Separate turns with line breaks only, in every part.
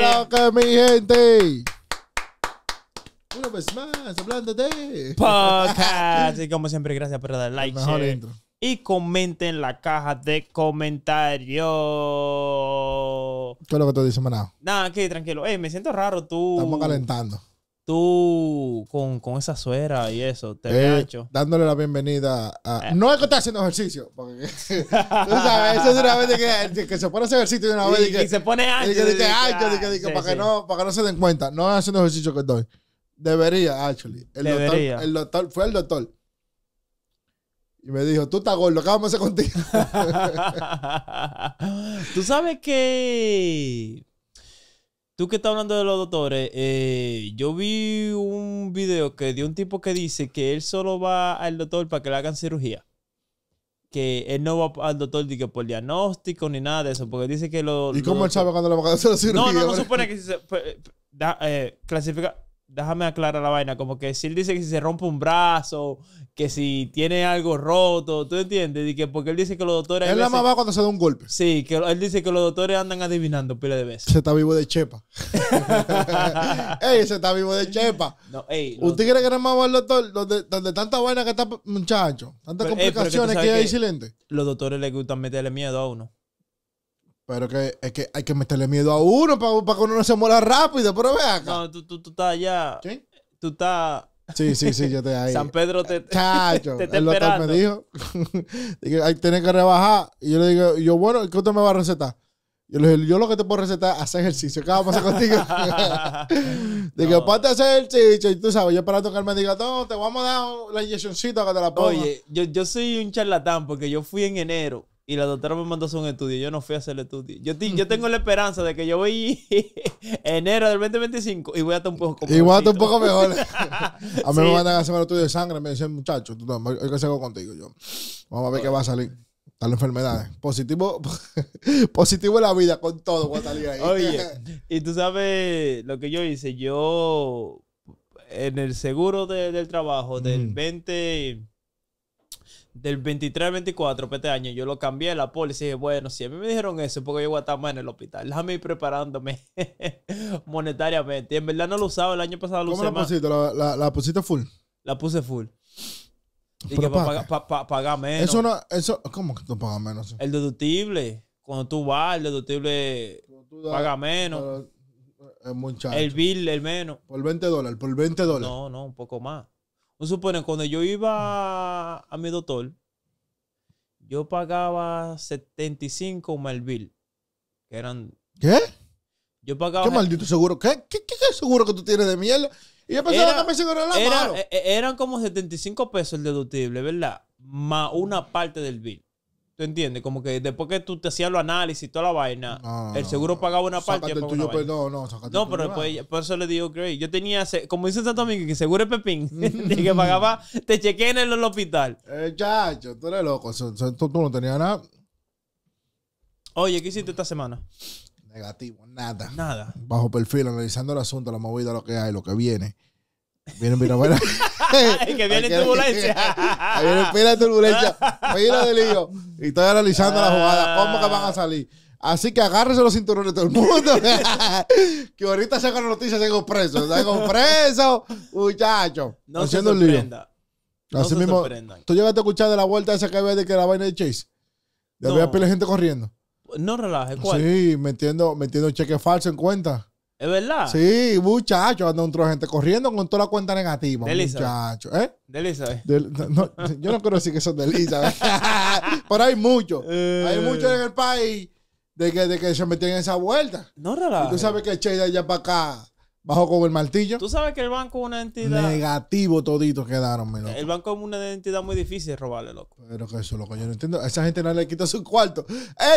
lo que mi gente. Una vez más, hablando de podcast. y
como siempre, gracias por dar like. Y comenten en la caja de comentarios. ¿Qué es lo que tú dices, maná? Nada, aquí tranquilo. Eh, me siento raro tú. Estamos calentando tú con, con esa suera y eso, te hecho eh,
Dándole la bienvenida a. Eh. No es que estás haciendo ejercicio,
porque. tú sabes, eso es una vez
que, que se pone a hacer ejercicio de una vez. Y, se pone ancho. Y que, para, Que no, para que no se den cuenta. No es haciendo ejercicio que estoy. Debería, actually. El, Debería. Doctor, el doctor, fue el doctor. Y me dijo, tú estás gordo, ¿qué vamos a hacer contigo?
tú sabes que Tú que estás hablando de los doctores, eh, yo vi un video que de un tipo que dice que él solo va al doctor para que le hagan cirugía. Que él no va al doctor por diagnóstico ni nada de eso, porque dice que lo. ¿Y cómo el sabe
cuando le va a hacer la cirugía? No, no,
no supone que se. Pues, eh, clasifica déjame aclarar la vaina, como que si él dice que si se rompe un brazo, que si tiene algo roto, ¿tú entiendes? Y que porque él dice que los doctores... Él la más cuando se da un golpe. Sí, que él dice que los doctores andan adivinando pila de veces.
Se está vivo de chepa.
ey, se está vivo de chepa. No, ey, ¿Usted cree que la más el doctor donde, tanta vaina
que está, muchacho? Tantas complicaciones que, hay silente.
Los doctores le gustan meterle miedo a uno.
Pero que, es que hay que meterle miedo a uno para, para que uno no se muera rápido, pero ve acá.
No, tú, tú, tú estás allá. ¿Sí? Tú estás. Sí, sí, sí, yo estoy ahí. San Pedro te, ah, Chacho, te, te el esperando. me
dijo. Dije, hay que que rebajar. Y yo le digo, yo, bueno, ¿qué usted me va a recetar? Yo le dije, yo lo que te puedo recetar es hacer ejercicio. ¿Qué va a pasar contigo? Digo, no. aparte de hacer ejercicio, y tú sabes, yo para tocarme diga, no, te vamos a dar la inyeccióncita que te la pongo. Oye,
yo, yo soy un charlatán porque yo fui en enero y la doctora me mandó a hacer un estudio. Yo no fui a hacer el estudio. Yo, yo tengo la esperanza de que yo voy enero del 2025 y voy a estar un poco mejor. Igual está un poco mejor. a mí me mandan a
hacer un estudio de sangre. Me dicen, muchacho, tú, no, que salgo contigo. Yo, vamos a ver qué va a salir. Tal enfermedades. Eh. Positivo, positivo es la vida con todo. a salir ahí. Oye,
y tú sabes lo que yo hice. Yo, en el seguro del trabajo, del 20 del 23 al 24 este año, yo lo cambié la póliza y dije, bueno, si a mí me dijeron eso, porque yo voy a estar más en el hospital. Déjame ir preparándome monetariamente. Y en verdad no lo usaba, el año pasado lo ¿Cómo la pusiste?
¿La, pusiste full? La puse full.
Y para pagar menos. Eso
no, eso, ¿cómo que tú pagas menos?
El deductible. Cuando tú vas, el deductible paga menos. el bill, el menos. Por 20 dólares, por 20 dólares. No, no, un poco más. No supone, cuando yo iba a mi doctor, yo pagaba 75 más que eran... ¿Qué? Yo pagaba... ¿Qué maldito seguro? ¿Qué, qué, seguro que tú tienes de miel Y yo pensaba que me seguro la era, e, e, Eran como 75 pesos el deductible, ¿verdad? Más una parte del bill. ¿Tú entiendes? Como que después que tú te hacías los análisis y toda la vaina, el seguro pagaba una parte. Pues,
no, no, No, pero después,
pues, por eso le digo, Grey. yo tenía, como dice Santo Domingo, que seguro es Pepín, Y que pagaba, te chequeé en el hospital.
Eh, chacho, tú eres loco, tú, no tenías nada.
Oye, ¿qué hiciste esta semana? Negativo, nada. Nada.
Bajo perfil, analizando el asunto, la movida, lo que hay, lo que viene. Viene, mira, mira.
que viene turbulencia.
viene pila de turbulencia, pila de lío. Y estoy analizando la jugada, cómo que van a salir. Así que agárrese los cinturones todo el mundo. que ahorita sacan noticias, tengo preso. tengo preso, muchachos. No haciendo se sorprenda. Así mismo, Tú llegaste a escuchar de la vuelta esa que había de que la vaina de Chase. De la había pila gente corriendo.
No relaje, ¿cuál? Sí,
metiendo, metiendo cheque falso en cuenta. ¿Es verdad? Sí, muchachos, anda otra gente corriendo con toda la cuenta negativa. muchachos, ¿eh? Delisa Elizabeth. yo no quiero decir que son de Elizabeth. Pero hay muchos. Hay eh. muchos en el país de que, de que se metían en esa vuelta. No, rara. Y tú sabes que Cheida ya para acá Bajo con el martillo. Tú sabes que el banco es una entidad. Negativo todito quedaron, mi loco. El banco es una
entidad muy difícil de robarle, loco.
Pero que eso, loco, yo no entiendo. esa gente no le quita su cuarto.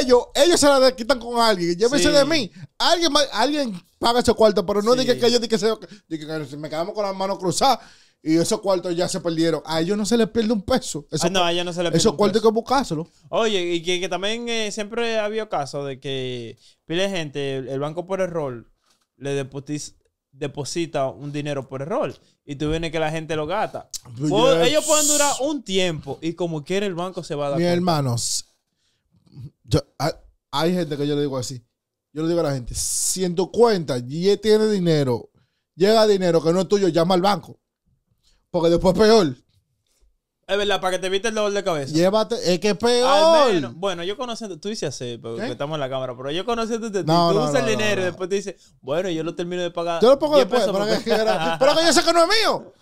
Ellos, ellos se la quitan con alguien. Llévese de mí. Alguien, alguien paga esos cuarto pero no diga que ellos diga que, se que, que me quedamos con las manos cruzadas. Y esos cuartos ya se perdieron. A ellos no se les pierde un peso. ah, no, a ellos no se les pierde Esos cuartos hay que buscárselo.
Oye, y que, también eh, siempre ha habido casos de que pide gente, el, banco por error le deputís deposita un dinero por error y tú vienes que la gente lo gasta. Pues ellos pueden durar un tiempo y como quiera el banco se va a dar. Mis
hermanos, yo, hay, gente que yo le digo así. Yo le digo a la gente, si en tu cuenta y tiene dinero, llega dinero que no es tuyo, llama al banco. Porque después peor.
Es verdad, para que te viste el dolor de cabeza.
Llévate, es que es peor.
bueno, yo conociendo, tú dices así, porque pues, estamos en la cámara, pero yo conociendo este, tú no, usas el dinero y después te dices, bueno, yo lo termino de pagar. Yo lo pongo después, para que, pero
que yo sé que no es mío.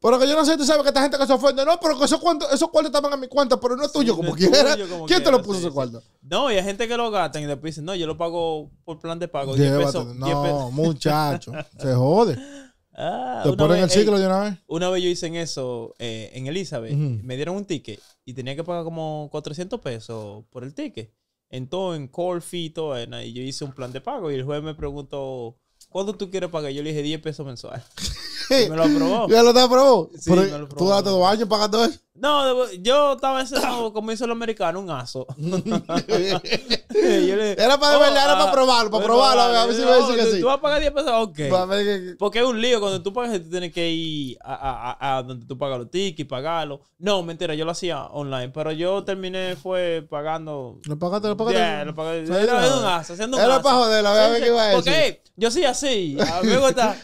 Pero que yo no sé, tú sabes que esta gente que se ofende, no, pero que esos, cuantos, esos cuartos estaban en mi cuenta, pero no es tuyo, como, no quiera. ¿Quién te lo puso ese cuarto?
No, y hay gente que lo gastan y después dicen, no, yo lo pago por plan de pago. Llévate, 10 pesos, no, muchacho,
se jode.
Ah, ¿Te ponen el ciclo de una vez? Una vez yo hice en eso, eh, en Elizabeth, me dieron un ticket y tenía que pagar como 400 pesos por el ticket. En todo, en call fee, todo, eh, y yo hice un plan de pago y el juez me preguntó, ¿cuánto tú quieres pagar? Yo le dije 10 pesos mensuales. me lo aprobó. ¿Ya
lo te aprobó? Sí, lo aprobó. ¿Tú duraste dos años pagando eso?
No, yo estaba encerrado, como hizo el americano, un aso. era para oh, era ah, para probarlo, para probarlo, a ver si me dice que sí. Tú vas a pagar 10 pesos, ok. Porque es un lío, cuando tú pagas, tú tienes que ir a, donde tú pagas los tickets, pagarlo. No, mentira, yo lo hacía online, pero yo terminé, fue pagando.
¿Lo pagaste, lo pagaste?
un aso, haciendo un Era para joderlo, a ver qué iba a decir. yo sí así, a mí me gusta.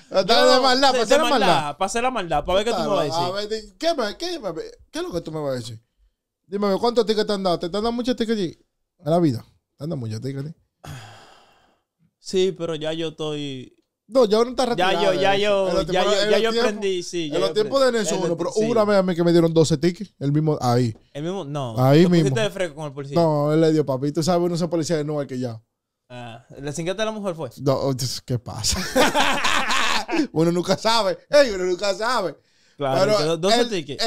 Pase la maldad, para ver qué tú me vas a decir. A ver,
¿qué, me, qué, me, ¿qué es lo que tú me vas a decir? Dime, ¿cuántos tickets te han dado? ¿Te están dando muchos tickets allí? En la vida. Te han dado muchos tickets.
Sí, pero ya yo estoy. No, ya uno está retirado. Ya yo, ya yo, ya yo, ya yo aprendí, sí. En los tiempos de Nelson, pero una
vez a mí que me dieron 12 tickets, el mismo, ahí. El mismo, no. Ahí mismo. con el policía? No, él le dio, papi. Tú sabes, uno es policía de nuevo El que ya.
Ah, le ¿La cinqueta la mujer fue?
No, oh, ¿qué pasa? uno nunca sabe.
uno nunca sabe. Claro, 12 el, tickets.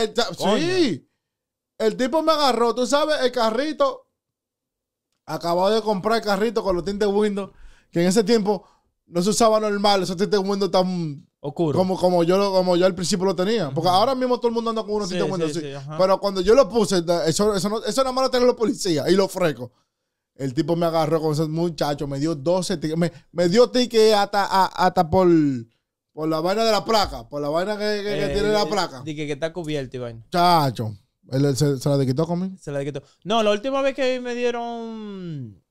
sí.
El tipo me agarró, tú sabes, el carrito. Acababa de comprar el carrito con los tintes Windows, que en ese tiempo no se usaba normal, esos tintes Windows tan Oscuro. Como, como, yo como yo al principio lo tenía. Porque ahora mismo todo el mundo anda con unos tintes Windows. Sí, Pero cuando yo lo puse, eso, eso, no, eso nada más lo tenían los policías y lo fresco, El tipo me agarró con esos muchachos, me dio 12 tickets. Me, dio tickets hasta, hasta por,
por la vaina de la placa. Por la vaina que, eh, tiene la eh, placa. Dije que está cubierto, y vaina.
Chacho. se, la quitó conmigo. Se
la quitó. No, la última vez que me dieron.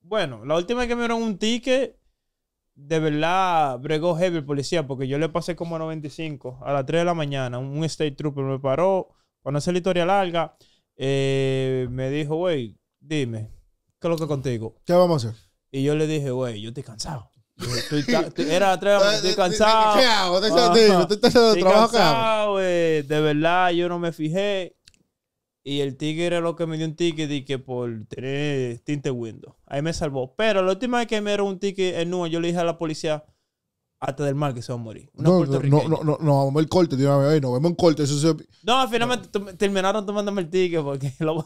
Bueno, la última vez que me dieron un ticket, de verdad bregó heavy el policía, porque yo le pasé como a 95 a las 3 de la mañana. Un, state trooper me paró, para no hacer la historia larga. Eh, me dijo, güey, dime, ¿qué es lo que contigo? ¿Qué vamos a hacer? Y yo le dije, güey, yo estoy cansado. Estoy, era, ah, estoy cansado. ¿Qué hago? Estoy ah, trabajo cansado, eh, De verdad, yo no me fijé. Y el ticket era lo que me dio un ticket y que por tener tinte window. Ahí me salvó. Pero la última vez que me dieron un ticket en Nueva, yo le dije a la policía, hasta del mar que se va a morir. no, no, no,
no, no, vamos al corte, tío, no, vemos el corte. Eso
No, finalmente terminaron tomándome el ticket porque lo...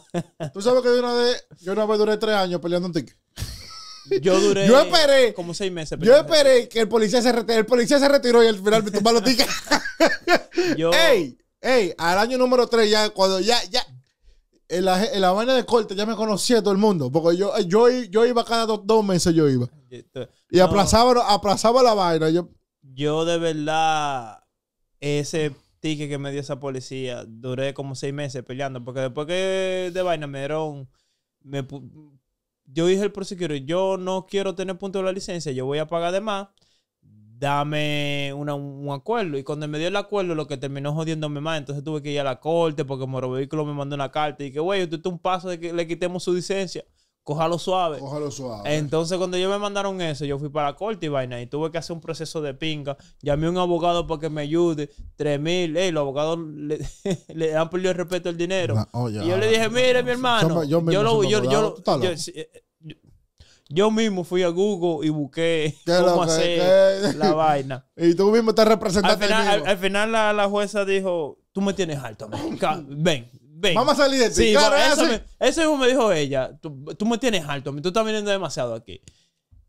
Tú sabes que de una vez, yo una vez duré tres años peleando un ticket. Yo duré esperé, como seis meses. Yo
esperé que el policía se retiró. El policía se retiró y al final me tumbaron los tickets. ¡Ey! ¡Ey! Al año número tres, ya, cuando ya, ya. En la, vaina de corte ya me conocía todo el mundo. Porque yo, eh, yo, iba cada dos, meses, yo iba.
Y aplazaba,
aplazaba la vaina. Yo,
yo de verdad, ese ticket que me dio esa policía, duré como seis meses peleando. Porque después que de vaina me dieron me yo dije al prosecutor, yo no quiero tener punto de la licencia, yo voy a pagar de más, dame un acuerdo. Y cuando me dio el acuerdo, lo que terminó jodiéndome más, entonces tuve que ir a la corte porque Moro me mandó una carta y que, güey, usted un paso de que le quitemos su licencia cójalo suave. suave. Entonces, cuando yo me mandaron eso, yo fui para la corte y vaina y tuve que hacer un proceso de pinga. Llamé a un abogado para que me ayude. Tres mil. Ey, los abogados le, han perdido el respeto el dinero. Ah, oh, y yo le dije, mire, mi hermano. Yo, yo, lo. Eh, yo, mismo fui a Google y busqué cómo hacer la vaina. Y tú mismo estás representando Al final, final la, jueza dijo: Tú me tienes alto, man. Ven, Vamos a salir de ti. Sí, eso, me, lo que me dijo ella. Tú, me tienes alto, tú estás viniendo demasiado aquí.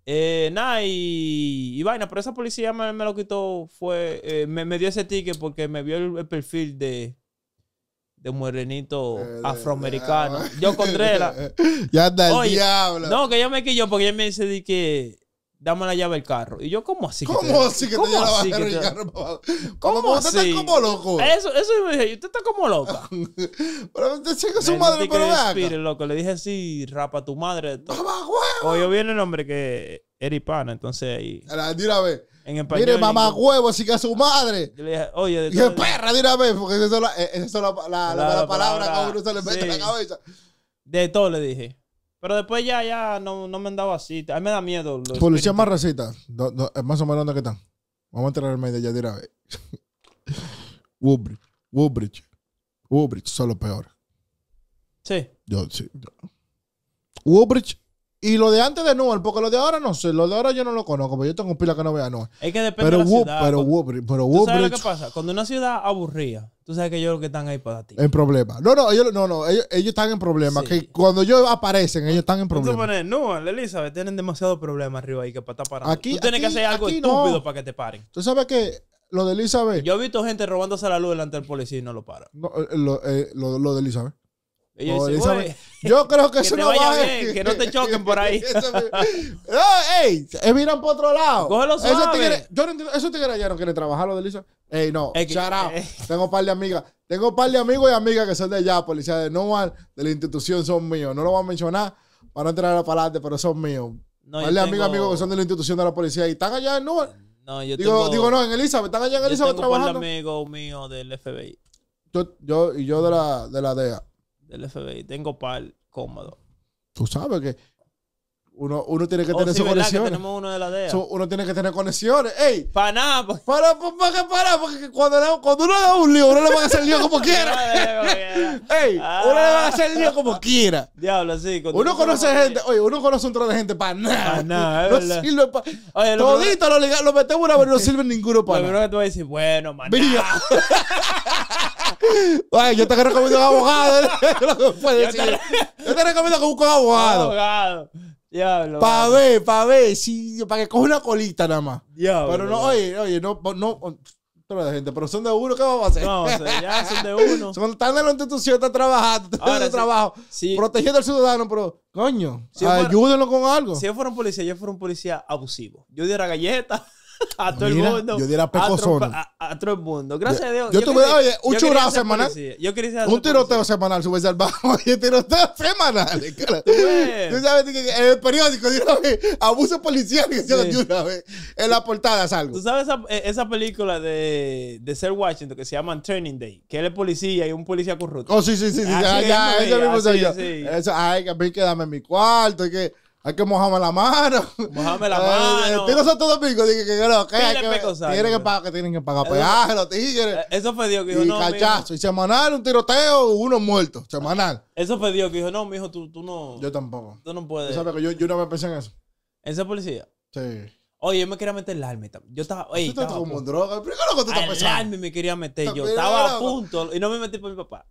Eh, nada, y, vaina, pero esa policía me, lo quitó, fue, eh, me, dio ese ticket porque me vio el, perfil de, de morenito eh, afroamericano. Yo Contreras. ya anda el diablo. No, que ella me quillo porque ella me dice que dame la llave del carro. Y yo, ¿cómo así? ¿Cómo así que te llevas la llave el carro? ¿Cómo, usted está como loco. Eso, eso yo me dije, usted está como loca.
pero usted sí que su madre, pero vea.
loco. Le dije, sí, rapa tu madre. Mamá, huevo. O yo viene el nombre que era hispana, entonces ahí. Dile Mire, mamá
huevo, así que a su madre. Yo
le dije, oye. Dije,
perra, dile porque esa es eh, la, la, la, palabra, que a uno
se le mete en la cabeza. De todo le dije. Pero después ya, ya no, no me han dado así. A mí me da miedo. Policía más
racista. Eh, más o menos dónde están. Vamos a entrar al medio ya dirá. Woodbridge. Woodbridge. Woodbridge son los peores. Sí. Yo, sí. Yo. Woodbridge y lo de antes de Noel, porque lo de ahora no sé, lo de ahora yo no lo conozco, pero yo tengo pila que no vea Noel.
Es que depende de la ciudad. Pero
pero ¿tú sabes lo que
pasa? Cuando una ciudad aburría, tú sabes que ellos que están ahí para ti.
En problema. No, no, ellos, no, no, ellos, están en problema. Que cuando ellos aparecen, ellos están en problema. Tú
pones Noel, Elizabeth, tienen demasiado problemas arriba ahí que para estar parando. Aquí, tú tienes que hacer algo estúpido para que te paren. Tú sabes que lo de Elizabeth. Yo he visto gente robándose la luz delante del policía y no lo para. Eh, eh, lo de Elizabeth. Oh, yo creo que, eso no bien, que no te choquen por ahí.
ey, miran por otro lado. Cógelo suave. Tigre,
yo no entiendo, esos tigres
no quieren trabajar los Elizabeth? Ey, no, es eh. Tengo un par de amigas. Tengo un par de amigos y amigas que son de allá, policía de No de la institución, son míos. No lo voy a mencionar para no entrar a palabra pero son míos. No, par de amigos amigos que son de la institución de la policía y están allá en No
No, yo digo, digo, no, en Elizabeth, están allá en Elizabeth yo tengo Un par de amigos míos del FBI.
Yo, yo, y yo de la, de la DEA
del FBI. Tengo pal cómodo.
Tú sabes que uno, uno tiene que oh, tener su conexión.
uno
tiene que tener conexiones. ¡Ey! Pues. Para
nada. Pues, porque... Para, para, para, porque cuando, uno cuando uno da un lío, uno le va a hacer lío como quiera. ¡Ey! Uno le va a hacer lío como ah. quiera. Diablo, sí. Uno conoce gente.
Oye, uno conoce un trozo de gente para nada. no sirve para. Oye, Todito lo,
lo metemos una vez no sirve ninguno para. Lo primero que tú vas a decir, bueno, man. Oye, yo te recomiendo
un abogado. yo, te... yo te recomiendo que busques un abogado.
Abogado. Diablo. Pa' ver,
pa' ver. para que coja una colita nada más. Pero no, oye, oye, no, no. Toda la gente, pero son de uno, ¿qué vamos a hacer? No, ya son de uno. son tan de la institución,
están trabajando, están trabajo, protegiendo al ciudadano, pero, coño, ayúdenlo con algo. Si yo fuera un policía, yo fuera un policía abusivo. Yo diera galletas. a todo el mundo. Yo diera A, todo el mundo. Gracias a Dios. Yo, tuve, oye, un churro semanal. Un
tiroteo semanal, sube al bajo. Oye, tiroteo semanal. Tú sabes que en el periódico, abuso policial, En la portada salgo.
Tú sabes esa, eh, película de, de Ser Washington que se llama Training Day, que él es policía y un policía corrupto. Oh, sí, sí, sí. sí. ya, eso mismo soy yo.
ay, que a mí quedarme en mi cuarto. Que, hay que mojarme la mano. Mojarme la eh, mano. Tiene Santo Domingo. Dije que no, que que, tienen que pagar, que tienen que pagar peaje, los
tigres. Eh, eso fue Dios que dijo, y cachazo.
Y semanal, un tiroteo, uno muerto. Semanal.
Eso fue Dios que dijo, no, mijo, tú, tú no. Yo tampoco. Tú no puedes. ¿Sabes que yo, yo no me pensé en eso? ¿En ser policía? Sí. Oye, yo me quería meter el arma. Yo estaba. oye. tú estás como droga. Primero que tú estás pensando. El arma me quería meter. Yo estaba a punto y no me metí por mi papá.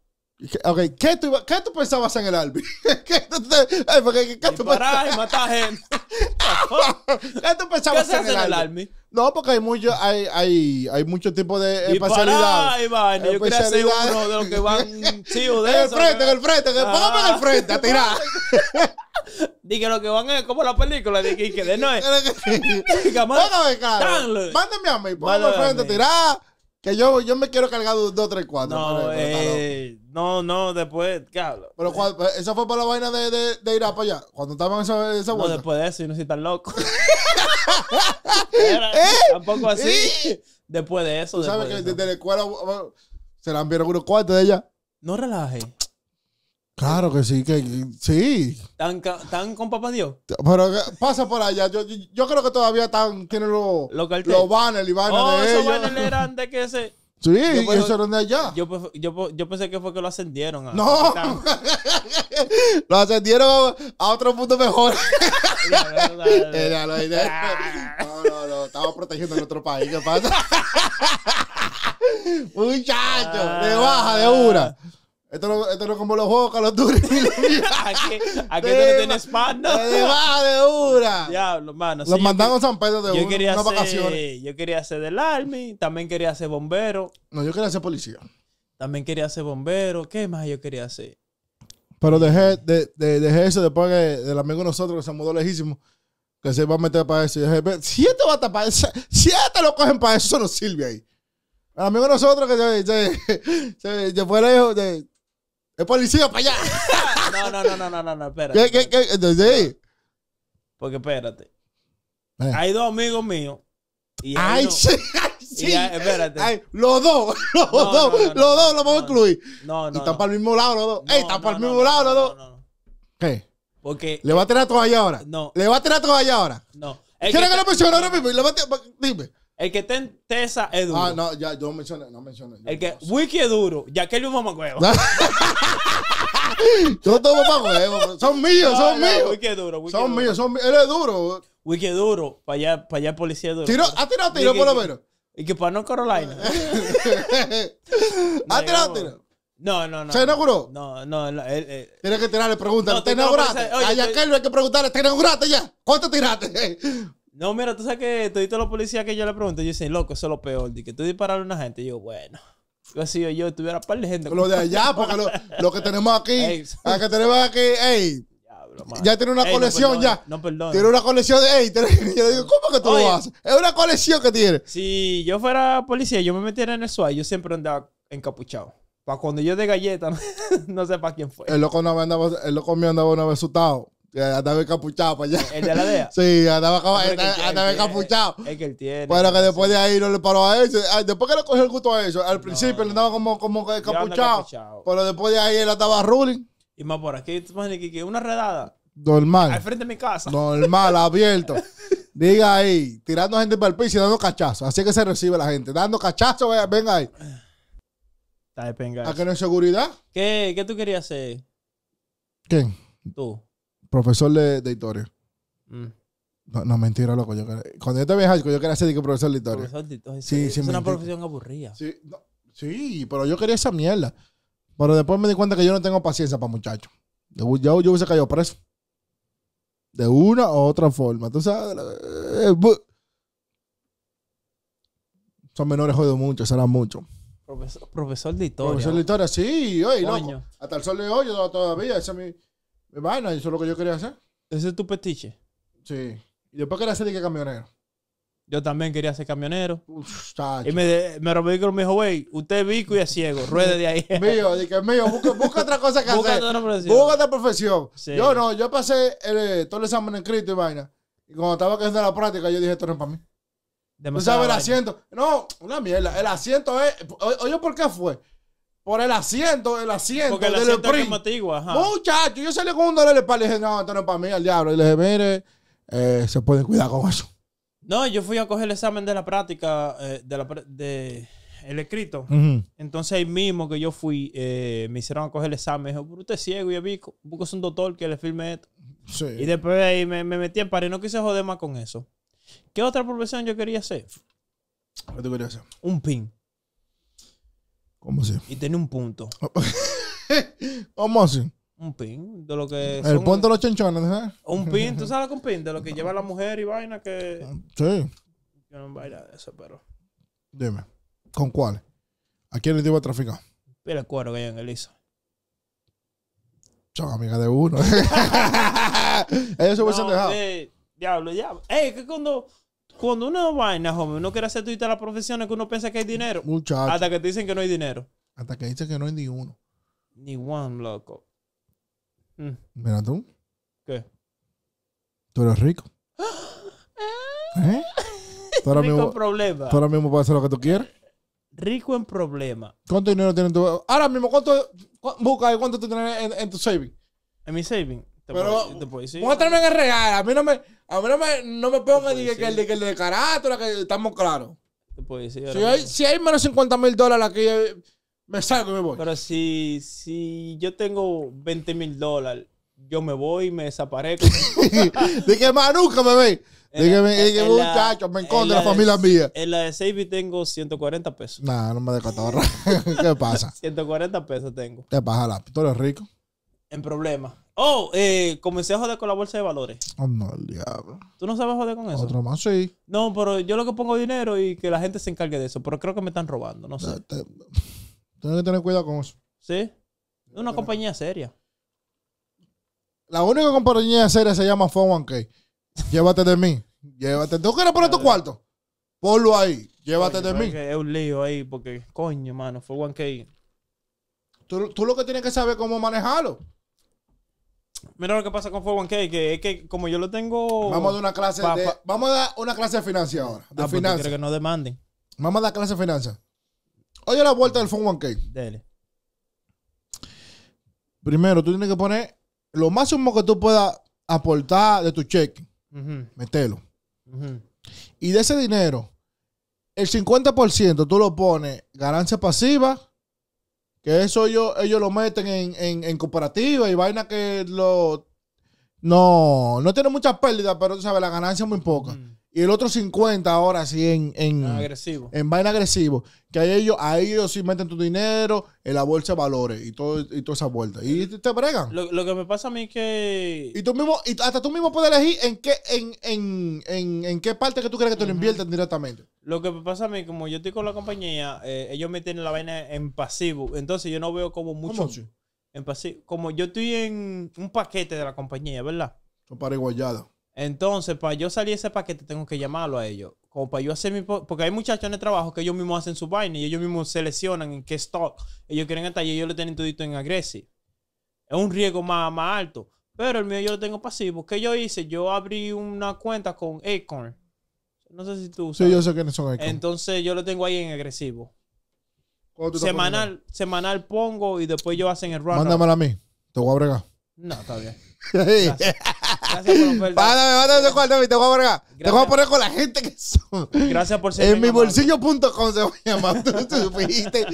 Ok, ¿qué tú, ¿qué tú pensabas en el Army?
¿Qué tú,
¿qué, tú pensabas? matar en, el, en No, porque hay mucho, hay, hay, hay mucho tipo de y yo quería ser uno de los que
van Sí, de En el frente, en el frente, que ah. en el ah. frente, a tirar. Dije lo que van es como la película de que de no es. Póngame,
Mándenme a mí, en el frente a tirar. Que yo, yo me quiero cargar dos, tres, cuatro.
No, eh, no, no, después, claro. Pero eh, cuando, eso fue por la vaina de, de, ir a para allá. Cuando estaban en esa vuelta. No, después de eso, y no si tan loco. ¿Eh? Tampoco así. ¿Eh? Después de eso. sabes que desde la escuela se la enviaron unos cuartos de ella. No relaje.
Claro que sí, que sí.
¿Están con papá Dios?
Pero eh, pasa por allá. Yo, creo que todavía están, tienen los, los, los banners y oh, esos banners
eran de que se... Sí, esos pues, eso eran de allá. Yo, pues, yo, pues, yo, pensé que fue que lo ascendieron. ¡No! lo ascendieron a otro punto mejor.
no, no, no. estaba protegiendo nuestro país. ¿Qué pasa? Muchachos, de baja, de una. Esto no, esto no es como los juegos los Turismo aquí tú no tienes espalda. ¿no? De baja de
dura. Diablo, mano. Los mandaron a San Pedro de una Yo quería ser del Army, también quería ser bombero. No, yo quería ser policía. También quería ser bombero. ¿Qué más yo quería hacer?
Pero dejé, de, dejé eso después del amigo de nosotros que se mudó lejísimo. Que se va a meter para eso. Y dije, si va a tapar, si lo cogen para eso, eso no sirve ahí. El amigo de nosotros que se, se, se, fue lejos, ¡El policía para allá!
No, no, no, no, no, no, no espérate. ¿Qué, qué,
qué? Entonces,
Porque espérate. Eh. Hay dos amigos míos. ¡Ay, sí! Ay, sí. Y espérate.
los dos, los dos, los dos los vamos a incluir. No, no. Y están para el mismo lado los dos. ¡Ey, están para el mismo lado los dos!
¿Qué? Porque. ¿Le va a tirar a todos allá ahora? No.
¿Le va a tirar a todos allá ahora? No.
¿Quieres que, que lo mencione ahora mismo? Dime. El que está en Tesa es duro. Ah, no, ya, yo mencioné, no mencioné. El que, Wiki es duro, ya que él es un mamacuevo. yo tomo mamacuevo, son míos, son míos. Wiki es duro, Wiki Son duro. míos, son míos, él es duro. Wiki es duro, para allá, para allá policía es duro. ¿Ha tirado tiro ah, por lo menos? Y que para no Carolina. ¿Ha tirado tiro? No, no, no. ¿Se inauguró? No, no, no. Él, Tienes que tirarle preguntas. No, ¿Te inauguraste? a Yaquel le hay que preguntarle, ¿te inauguraste ya? ¿Cuánto tiraste? No, mira, tú sabes que todos los policías que yo le pregunto, yo dicen, loco, eso es lo peor. Dice que tú disparas a una gente. Y yo, bueno. Yo así, yo, tuviera par de gente. Lo de allá, porque lo, que
tenemos aquí, lo que tenemos aquí, ey, Ya tiene una colección, ya.
No, perdón. Tiene una colección de. Ey, yo le digo, ¿cómo que tú lo haces? Es una colección que tiene. Si yo fuera policía, yo me metiera en el SWAT, yo siempre andaba encapuchado. Para cuando yo de galleta, no, sé para quién fue.
El loco, no andaba, el loco mío andaba una vez asustado. Eh, andaba encapuchado para allá. ¿El de la DEA? Sí, andaba, ah, eh, encapuchado.
Es que él tiene. bueno que
después de ahí no le paró a eso. Ah, después que le cogió el gusto a eso. Al principio le andaba como, como encapuchado. Pero después de ahí
él estaba ruling. Y más por aquí, una redada.
Normal. Al
frente de mi casa.
Normal, abierto. Diga ahí, tirando gente para el piso y dando cachazos. Así que se recibe la gente. Dando cachazos, venga ahí. Está de
¿A que no hay seguridad? ¿Qué, ¿Qué tú querías hacer? ¿Quién? Tú
profesor de, de historia. Mm. No, mentira, loco. Yo cuando yo te en yo quería ser de que profesor de historia. Profesor de Sí, es, sí, es una
profesión aburrida. Sí,
sí, pero yo quería esa mierda. Pero después me di cuenta que yo no tengo paciencia para muchachos. Yo, yo, hubiese caído preso. De una u otra forma. Tú sabes. Eh, Son menores jodidos mucho, serán mucho.
Profesor, de historia. Profesor de historia, sí. Oye, ¿no?
Hasta el sol de hoy yo todavía. Ese es mi Vaina, eso es lo que yo quería hacer. Ese es tu petiche.
Sí. Y después quería ser de camionero. Yo también quería ser camionero. y me, me robé el me dijo, güey, usted es bico y es ciego, ruede de ahí. mío, dije,
mío, busca, busca otra cosa que busca hacer. Otra profesión. Busca otra profesión. Yo no, yo pasé eh, todo el examen escrito y vaina. Y cuando estaba haciendo la práctica, yo dije, esto no es para mí. Demasiado ¿Tú sabes el asiento? No, una mierda. El asiento es. Oye, ¿por qué fue? Por el asiento, el asiento. Porque el
del asiento es antiguo, ajá.
Muchacho, yo salí con un dolor de espalda y dije, no, esto no es para mí, al diablo. Y le dije, mire, eh, se pueden cuidar con eso.
No, yo fui a coger el examen de la práctica, del eh, de la, de el escrito. Entonces ahí mismo que yo fui, eh, me hicieron a coger el examen. Dijo, pero usted es ciego y yo vi, busco un doctor que le firme esto. Sí. Y después de ahí me, me, metí en par y no quise joder más con eso. ¿Qué otra profesión yo quería hacer? ¿Qué tú querías hacer? Un pin. ¿Cómo así? Y tiene un punto. ¿Cómo así? Un pin de lo que. el punto de los chanchones, ¿eh? Un pin, ¿tú sabes con pin? De lo que lleva la mujer y vaina que. Sí. Yo no baila de eso, pero.
Dime, ¿con cuál? ¿A quién le iba a traficar?
Pila el cuero que hay en Elisa.
Son amiga de uno.
Ellos se hubiesen dejado. diablo, diablo. Ey, que cuando cuando una vaina, hombre, uno quiere hacer tuita la profesión, que uno piensa que hay dinero. Hasta que te dicen que no hay dinero.
Hasta que dicen que no hay ni uno.
Ni one, loco. Mm. Mira tú. ¿Qué?
Tú eres rico. ¿Eh? Tú ahora rico mismo, en problema. Tú ahora mismo puedes hacer lo que tú quieras.
Rico en problemas.
¿Cuánto dinero tienes tú? Ahora mismo, ¿cuánto busca y cuánto tú tienes en, tu saving? En mi saving. Pero, te puedo decir. muéstrame en el regalo. A mí no me. A mí no me, no pongan que, el de, que el de carátula, que estamos claros.
Si hay, menos de 50 mil dólares aquí, eh, me salgo y me voy. Pero si, si yo tengo 20 mil dólares, yo me voy y me desaparezco. de
más nunca me ve. Dígame, muchachos, me encuentro la, la, familia mía.
En la de safety tengo 140 pesos. nada
no me de ahorrar. ¿Qué pasa?
140 pesos tengo.
¿Qué pasa, la ¿Tú eres rico?
En problemas. Oh, eh, comencé a joder con la bolsa de valores.
Oh, no, el diablo.
¿Tú no sabes joder con eso? Otro más, sí. No, pero yo lo que pongo dinero y que la gente se encargue de eso. Pero creo que me están robando, no sé. Tienes
que tener cuidado con eso.
¿Sí? Es una compañía seria.
La única compañía seria se llama 1 k Llévate de mí. Llévate. ¿Tú quieres poner tu cuarto? Ponlo ahí. Llévate de mí.
Es, un lío ahí porque, coño, mano, 1 k Tú, tú lo que tienes que saber es cómo manejarlo. Mira lo que pasa con 1 k que es que como yo lo tengo. Vamos a dar una clase de.
Vamos a dar una clase de finanzas ahora. De ah, pues, que no demanden. Vamos a dar clase de finanzas. Oye la vuelta del 1 k Dele. Primero, tú tienes que poner lo máximo que tú puedas aportar de tu cheque. Metelo. Y de ese dinero, el 50% tú lo pones ganancia pasiva que eso ellos, ellos lo meten en, en, en cooperativa y vaina que lo... No, no tiene muchas pérdidas, pero tú sabes, la ganancia es muy poca. Mm. Y el otro 50 ahora sí en, agresivo. En vaina agresivo. Que a ellos, ahí ellos sí meten tu dinero en la bolsa de valores y todo, y toda esa vuelta. Y
te bregan. Lo, que me pasa a mí es que. Y tú mismo, y hasta tú mismo puedes elegir en
qué, en, en, en, en qué parte que tú crees que te lo invierten directamente.
Lo que me pasa a mí, como yo estoy con la compañía, eh, ellos meten la vaina en pasivo. Entonces yo no veo como mucho. en pasivo. Como yo estoy en un paquete de la compañía, ¿verdad? para igualada. Entonces, para yo salir ese paquete, tengo que llamarlo a ellos. Como para yo hacer mi. Porque hay muchachos en el trabajo que ellos mismos hacen su vaina y ellos mismos seleccionan en qué stock ellos quieren estar y ellos lo tienen todito en agresivo Es un riesgo más, más alto. Pero el mío yo lo tengo pasivo. ¿Qué yo hice? Yo abrí una cuenta con Acorn. No sé si tú Sí, yo sé son Entonces yo lo tengo ahí en agresivo. Semanal, semanal pongo y después yo hacen el run. Mándamelo a mí.
Te voy a bregar. No, todavía Gracias. por Mándame, te voy a poner Te voy a poner con la gente que son. Gracias por ser. En mi bolsillo.com
se va a llamar. Tú chupiste.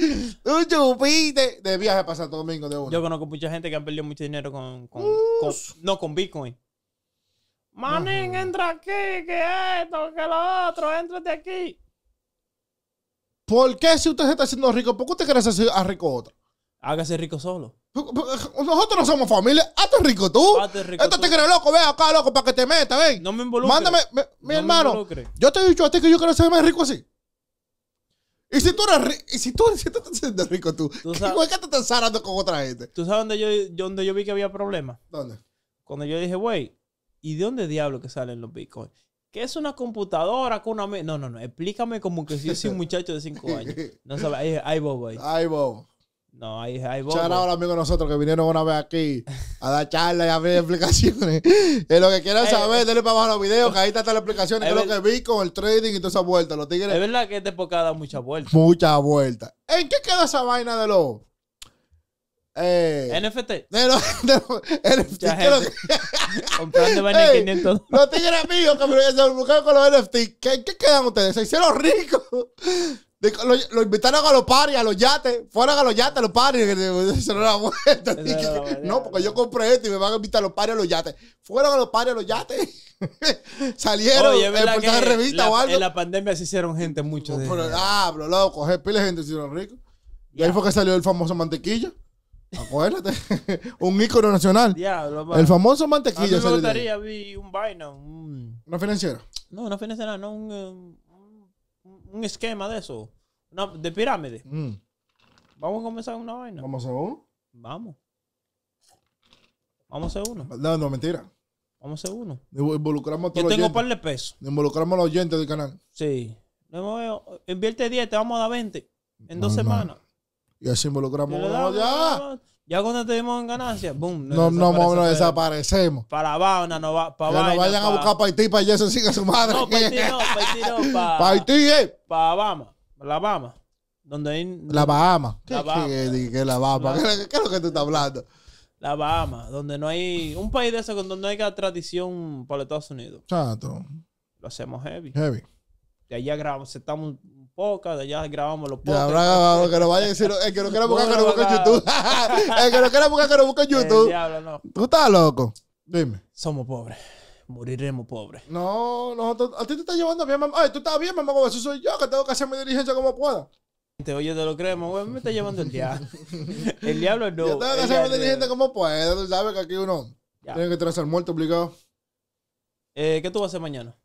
Tú chupiste. De viaje para Santo Domingo de uno.
Yo conozco mucha gente que ha perdido mucho dinero con. no, con Bitcoin. Manín, entra aquí, que esto, que lo otro, de aquí.
¿Por qué si usted se está haciendo rico? ¿Por qué usted quiere hacerse rico otro?
Hágase rico solo.
Nosotros no somos familia. Hazte rico tú. Hazte rico Esto te crees loco. Ve acá, loco, para que te meta, ven.
No me involucres. Mándame, mi hermano.
yo te he dicho a ti que yo quiero ser más rico así.
Y si tú eres y si tú, si tú estás siendo rico tú, ¿Tú ¿por qué te estás zarando con otra gente? ¿Tú sabes dónde yo, dónde yo vi que había problemas? ¿Dónde? Cuando yo dije, güey, ¿y de dónde diablo que salen los bitcoins? ¿Qué es una computadora con una... No, no, no. Explícame como que si es un muchacho de 5 años. No sabes. ahí bobo ahí. Ay, bobo. No, ahí hay vos. Shout ahora los amigos nosotros que
vinieron una vez aquí a dar charlas y a ver explicaciones. es
eh, lo que quieran eh, saber, denle para
abajo los videos, que ahí está, la explicación. Es lo que vi con el trading y toda esa vuelta. Los tigres. Es
verdad que esta época da muchas
vueltas. Muchas vueltas. ¿En qué queda esa vaina de los eh,
NFT. De los, de NFT.
Comprando vaina en 500. Los tigres míos que me a buscar con los NFT. ¿Qué, ¿Qué quedan ustedes? Se hicieron ricos lo, invitaron a los paris, a los yates. Fueron a los yates, a los paris. Se No, porque yo compré esto y me van a invitar a los paris, a los yates. Fueron a los paris, a los yates.
Salieron en revista la, o algo. En la pandemia se hicieron gente mucho. ah,
bro, loco, pile gente se hicieron rico. Y ahí fue que salió el famoso mantequilla. Acuérdate, un ícono nacional. el famoso mantequilla. A me gustaría
vi un vaina. ¿Una financiera? No, una financiera, no, un, eh, un esquema de eso, una, de pirámide. Mm. Vamos a comenzar una vaina. ¿Vamos a hacer uno? Vamos. Vamos a hacer uno. No, no, mentira. Vamos a hacer uno. Involucramos a todos Yo tengo un par de pesos.
Involucramos a los oyentes del canal. Sí.
Invierte 10, te vamos a dar 20 en dos semanas.
Y así involucramos. Ya.
Ya cuando tenemos en ganancia, boom. Nos no, no,
desaparecemos.
Para Habana, no va, para Habana. Que nos vayan a buscar
para Haití, para Jason siga su madre. No, para
no, para Para, eh. Para Bama. la Bahama. Donde hay... La Bahama. ¿Qué, la ¿Qué,
la Bahama? ¿Qué,
es lo que tú estás hablando? La Bahama, donde no hay... Un país de esos donde no hay tradición para los Estados Unidos. Chato. Lo hacemos heavy. Heavy. de allá grabamos, estamos pocas, ya grabamos los podcasts. Ya que lo vayan a decir. El que no quiera buscar, que no busque en YouTube. el que no quiera buscar, que no busque en YouTube. El diablo, no. Tú estás loco. Dime. Somos pobres. Moriremos pobres.
No, nosotros. A ti te estás llevando bien, mamá. Ay, tú estás bien, mamá. Eso soy yo que tengo que hacer mi diligencia como pueda.
Te Oye, te lo creemos, güey. Me está llevando el diablo. el diablo no. Yo tengo que hacer mi diligencia
como pueda.
Tú sabes que aquí uno
tiene que trazar muerto obligado.
Eh, ¿Qué tú vas a hacer mañana?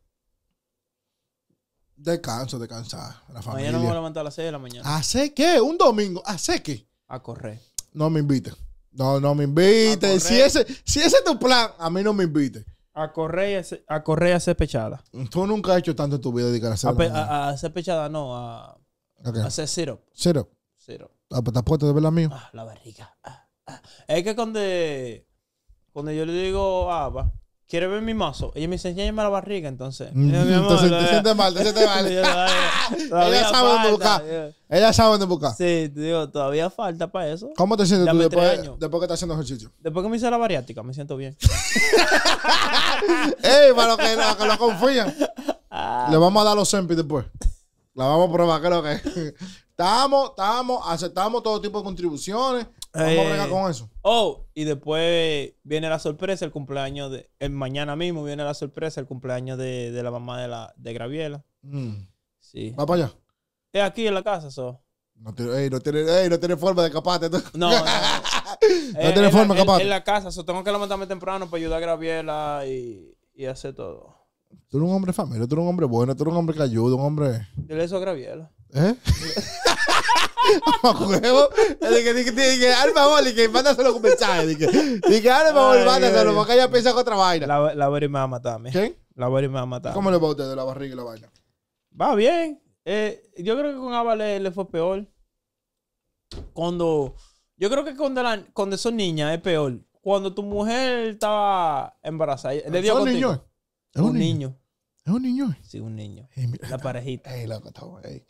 Descanso, descansar. La Mañana me voy a levantar
a las 6 de la mañana.
¿Hace qué? ¿Un domingo? ¿Hace qué? A correr. No me invites. No, no me invites. Si ese, es tu plan, a mí no me invites.
A correr y a,
correr hacer pechada. Tú nunca has hecho tanto en tu vida dedicar a hacer. pechada.
a, hacer pechada, no. A, a hacer syrup. Cero. Cero. ¿Te has puesto de ver la mía? Ah, la barriga. Ah, ah. Es que cuando, yo le digo va ¿Quieres ver mi mazo? Ella me dice, enséñame la barriga, entonces. Mm, entonces te sientes mal, te sientes mal. ella sabe dónde buscar. Ella sabe dónde buscar. Sí, te digo, todavía falta para eso. ¿Cómo te sientes tú después, después que estás haciendo ejercicio? Después que me hice la variática me siento bien. ¡Ey, para los que, no confían!
Ah. Le vamos a dar los sempis después. La vamos a probar, creo que. Estamos, estamos, aceptamos todo tipo de contribuciones. Vamos a eh, con eso.
Oh, y después viene la sorpresa, el cumpleaños de. mañana mismo viene la sorpresa, el cumpleaños de, de la mamá de la de Graviela. Mm. Sí. ¿Va para allá? Es aquí en la casa, eso.
No, tiene, no, forma de escaparte. No, no, no. tiene forma de escaparte. En
la casa, eso tengo que levantarme temprano para ayudar a Graviela y, y hacer todo.
Tú eres un hombre familia, tú eres un hombre bueno, tú eres un hombre que ayuda, un hombre.
Dile eso a Graviela.
¿Eh? A
dice Dije, dije, dije, alma bol, que, mándaselo con mensaje. Dije, dije, alma bol, mándaselo, porque ella piensa con otra vaina. La, la me va a matar ¿me? ¿Quién? La bari me va a matar. ¿Cómo le va a usted de la barriga y la vaina? Va bien. Eh, yo creo que con Ava le, fue peor. Cuando. Yo creo que cuando, cuando son niñas es peor. Cuando tu mujer estaba embarazada. Le dio ¿Es un niño? ¿Es un, niño? ¿Es un niño? Sí, un niño. la parejita. Ey, loco, ey.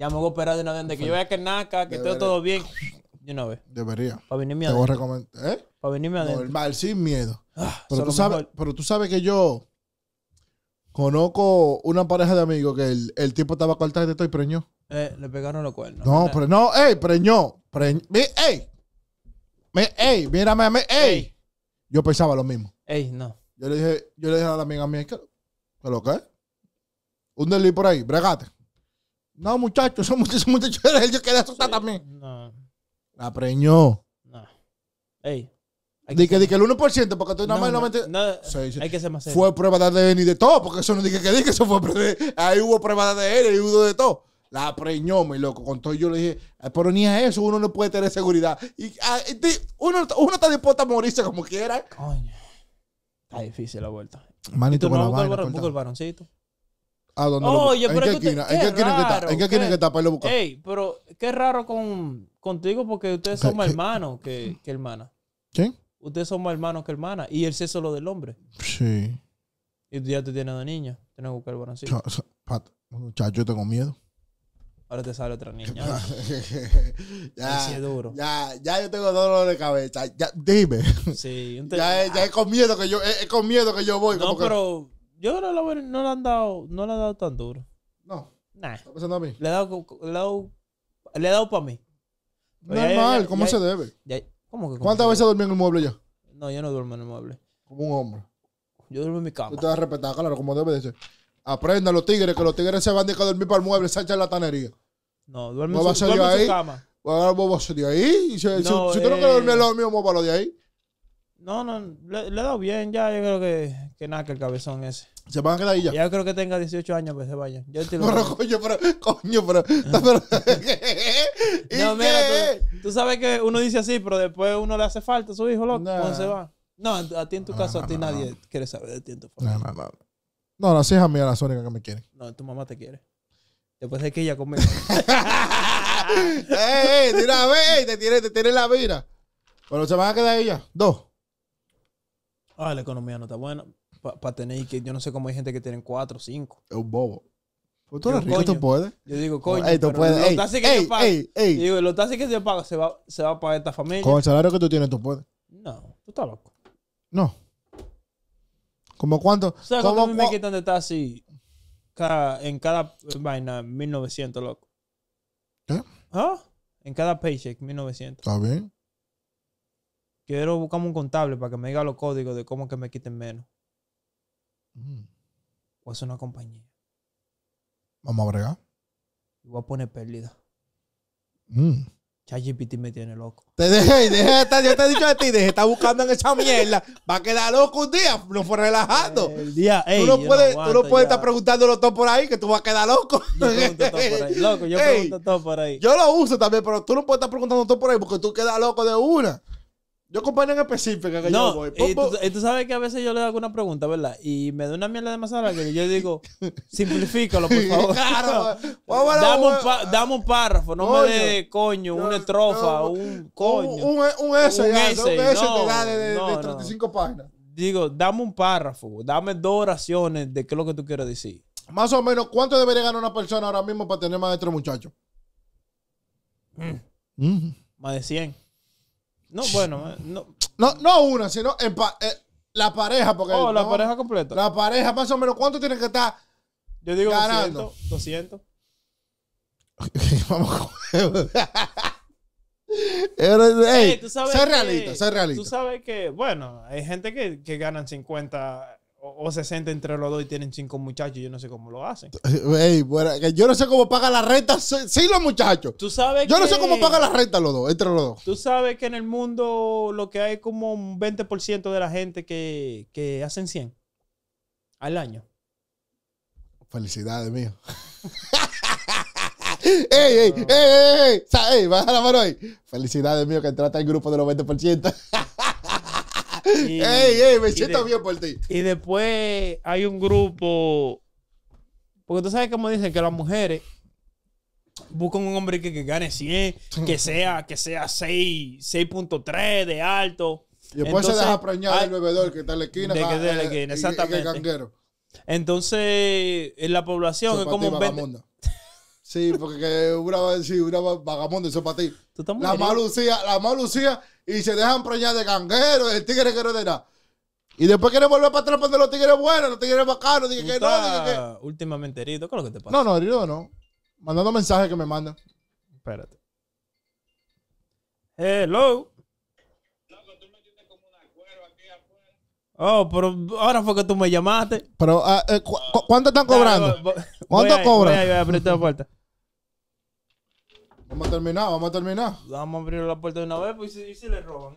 Ya me voy a operar de una vez. De que yo vea que naca, que esté todo bien. De una vez. Debería. Para venirme a Te voy a recomendar.
¿eh? Para venirme adentro. Normal, sin miedo. Ah, pero, tú sabes, pero tú sabes que yo conozco una pareja de amigos que el, el tipo estaba cortado de y preñó.
Eh, le pegaron los cuernos. No,
pero no, ey, preñó. Preñó. Ey. ey, mírame a mí, ey. Yo pensaba lo mismo. Ey, no. Yo le dije, yo le dije a la amiga mía, ¿qué, lo que Un delí por ahí, bregate. No, muchachos, son muchachos, muchachos. Yo quedé asustado a también. No. La preñó. No. Ey. Dije que, que el 1%, porque tú nada más no,
no, no, Hay que ser más serio. Fue
prueba de ADN y de todo, porque eso no dije que dije, eso fue prueba de, Ahí hubo prueba de él y hubo de todo. La preñó, mi loco. Con todo yo le dije, ah, pero ni a eso, uno no puede tener seguridad. Y ah, uno, uno
está dispuesto a morirse como quiera. Coño. Está difícil la vuelta. Manito, ¿Y tú no con el, baroncito. el varoncito? ¿A dónde oh, lo, ¿En qué esquina? qué que taparlo buscar? Ey, pero qué raro con, contigo porque ustedes son más hermanos que, hermanas. ¿Qué? Ustedes son más hermanos que hermanas. Y el sexo lo del hombre. Sí. Y tú ya te tienes dos niñas. Tienes que buscar balancito.
Muchacho, yo tengo miedo.
Ahora te sale otra niña. ya,
ya, ya yo tengo dolor de cabeza. Ya, dime. Sí, ya,
ya es con miedo que yo, es, con miedo que yo voy. No, pero... Yo no le han dado, no le han dado tan duro. No. Nah. Está pensando a mí. Le he dado, le he dado, le dado para mí.
Normal, ¿cómo se debe? ¿Cuántas veces dormí en el mueble ya?
No, yo no duermo en el mueble. Como un hombre. Yo duermo en mi cama. Usted va a respetar, claro,
como debe de ser. Aprenda, los tigres, que los tigres se van de dormir para el mueble, esa tanería.
No, duerme, no su, a ahí, en su cama.
Va a bobo de ahí. Si, si, tú no quieres dormir eh.
lo mío, lo de ahí. No, no, le he dado bien ya. Yo creo que, que que el cabezón ese. ¿Se van a quedar ahí ya? Ya creo que tenga 18 años que pues, se vayan. Yo te lo pero, coño, pero, coño, pero. no, mira, tú, sabes que uno dice así, pero después uno le hace falta a su hijo, loco, nah. se va. No, a ti en tu caso, a ti nadie quiere saber de ti en tu familia. No, no, no.
No, las hijas mías, las únicas que me quieren.
No, tu mamá te quiere. Después de que ella conmigo. ¡Ey! tira, ve, te tiene, te tiene la vida. Pero se van a quedar ella. Dos. Ah, la economía no está buena. Para pa tener que. Yo no sé cómo hay gente que tienen cuatro o cinco.
Es un bobo. tú eres rico, tú puedes. Yo digo, coño. Ey, tú puedes. Los ey, que yo
pago. Digo, los taxis que se paga se va, se va para esta familia. Con el salario
que tú tienes, tú puedes.
No, tú estás loco. No.
¿Cómo cuánto? O sea, ¿cómo, me
quitan de taxi en cada vaina 1900, loco? ¿Qué? ¿Ah? En cada paycheck 1900. Está bien. Quiero buscarme un contable para que me diga los códigos de cómo que me quiten menos. Mm. Voy a hacer una compañía. Vamos a bregar. Y voy a poner pérdida. Mm. me tiene loco. Te dejé, dejé estar, yo te he dicho
a ti, dejé estar buscando en esa mierda. Va a quedar loco un día, no fue relajando. El día, tú no puedes, no preguntando tú no estar preguntándolo todo por ahí, que tú vas a quedar loco.
Yo todo por ahí. Loco, yo pregunto todo por ahí.
Yo lo uso también, pero tú no puedes estar preguntando todo por ahí porque tú quedas loco de una.
Yo compañía en específica que no, yo voy. y, tú, sabes que a veces yo le hago una pregunta, ¿verdad? Y me da una mierda de larga que yo digo, simplifícalo, por favor. claro. dame, un un párrafo, no me dé coño, una estrofa, un coño. Un,
un, un ya, un te de, 35 páginas.
Digo, dame un párrafo, dame dos oraciones de qué es lo que tú quieres decir.
Más o menos, ¿cuánto debería ganar una persona ahora mismo para tener mm. Mm. más de tres muchachos? Más de 100. No, bueno, eh, no. No, una, sino eh, la pareja. Porque, oh, la pareja
completa. La pareja,
más o menos, ¿cuánto tiene que estar Yo digo ganando?
200. 200. Vamos con...
realista, sé realista. Tú
sabes que, bueno, hay gente que, que ganan 50 o, se 60 entre los dos y tienen cinco muchachos. Yo no sé cómo lo hacen.
yo no sé cómo pagan la renta. Sí, los muchachos. Tú sabes Yo no sé cómo paga la renta los dos, entre los dos.
Tú sabes que en el mundo lo que hay como un 20% de la gente que, hacen 100 al año.
Felicidades, mío.
¡Ey, ey,
ey, ey! ¡Ey, baja la mano ahí! Felicidades, mío, que entraste al grupo de del 20%
y, ¡Ey, ey! Me siento bien por ti. Y después hay un grupo. Porque tú sabes cómo dicen que las mujeres buscan un hombre que, que gane 100, que sea, que sea 6.3 de alto. Y después se deja
preñar el bebedor que está en la esquina. De que ah, eh, está en exactamente.
Entonces, en la población es como un vagamundo Sí, porque una,
sí, una vagamundo, eso es para ti la ¿eh? malucía, la malucía y se dejan preñar de ganguero, el tigre que no de nada. Y después quieren volver para atrás para los tigres buenos, los tigres bacanos, no,
Últimamente herido, ¿qué lo que te pasa? No, no,
herido no. Mandando mensajes que me mandan.
Espérate. Hello. Oh, pero ahora fue que tú me llamaste. Pero, ah, eh, ¿cuánto están cobrando? ¿Cuánto cobran? Voy a, la puerta. Vamos a terminar, vamos a terminar. Vamos a abrir la puerta de una vez pues, y si le roban.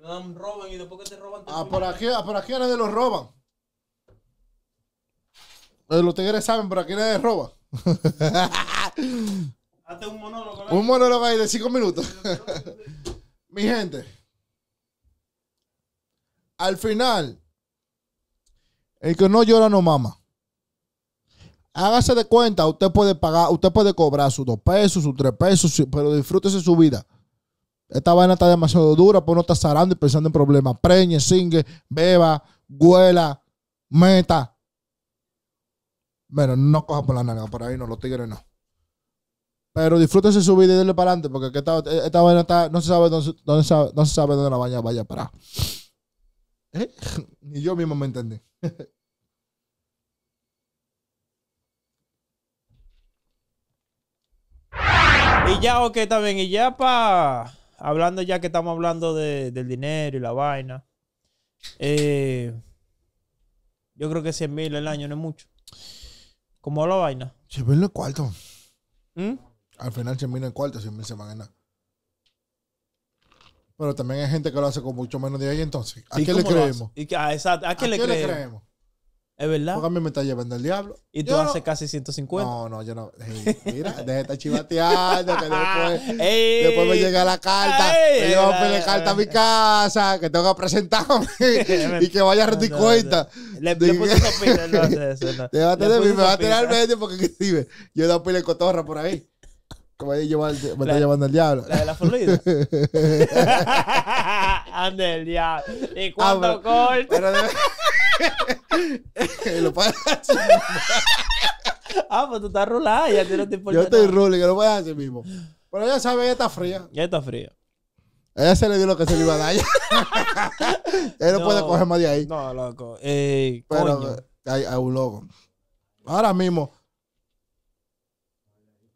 No dan roban y después que te roban. ah, por
aquí, ah, por aquí a nadie los roban. Eh, los tigres saben, por aquí nadie roba. Hazte un monólogo. Un monólogo ahí de cinco minutos. Mi gente. Al final, el que no llora no mama. Hágase de cuenta, usted puede pagar, usted puede cobrar sus dos pesos, sus tres pesos, pero disfrútese su vida. Esta vaina está demasiado dura, pues no está zarando y pensando en problemas. Preñe, singe, beba, huela, meta. Bueno, no coja por la nalga, por ahí no, los tigres no. Pero disfrútese su vida y denle para adelante, porque esta, vaina no se sabe dónde, no se sabe dónde la vaina vaya para. ¿Eh? Ni yo mismo me entendí.
Y ya, ok, también, Y ya para. Hablando ya que estamos hablando de, del dinero y la vaina. Eh, yo creo que 100 mil el año no es mucho. ¿Cómo la vaina?
100 mil es cuarto. ¿Mm? Al final 100 mil es cuarto, 100 mil se van a ganar.
Pero también hay gente
que lo hace con mucho menos de ahí, entonces. ¿A qué le creemos?
¿A, qué le creemos? Es
verdad. Porque a mí me está llevando el diablo. Y tú haces casi 150. No, no, yo no. mira, deja estar
chivateando. que después, después me llega la carta. Ey, me llevo a carta a mi
casa. Que tengo que presentarme. y que vaya a rendir cuenta. Le, le puse sopita, no hace eso. No. tener, me va a tirar al medio porque ¿qué Yo doy pile cotorra por ahí. Como ahí me está llevando el diablo. La de la Florida.
Ande el diablo. Y cuando ah, lo pagas. ah, pues tú estás rulada, ya no te Yo estoy ruling, que
lo a hacer, mismo.
Pero ella sabe, ella está fría. Ya está fría.
Ella se le dio lo que se le iba a dar. Ella no, puede coger más de ahí.
No, loco. Eh, Pero
Hay, hay, un loco. Ahora mismo,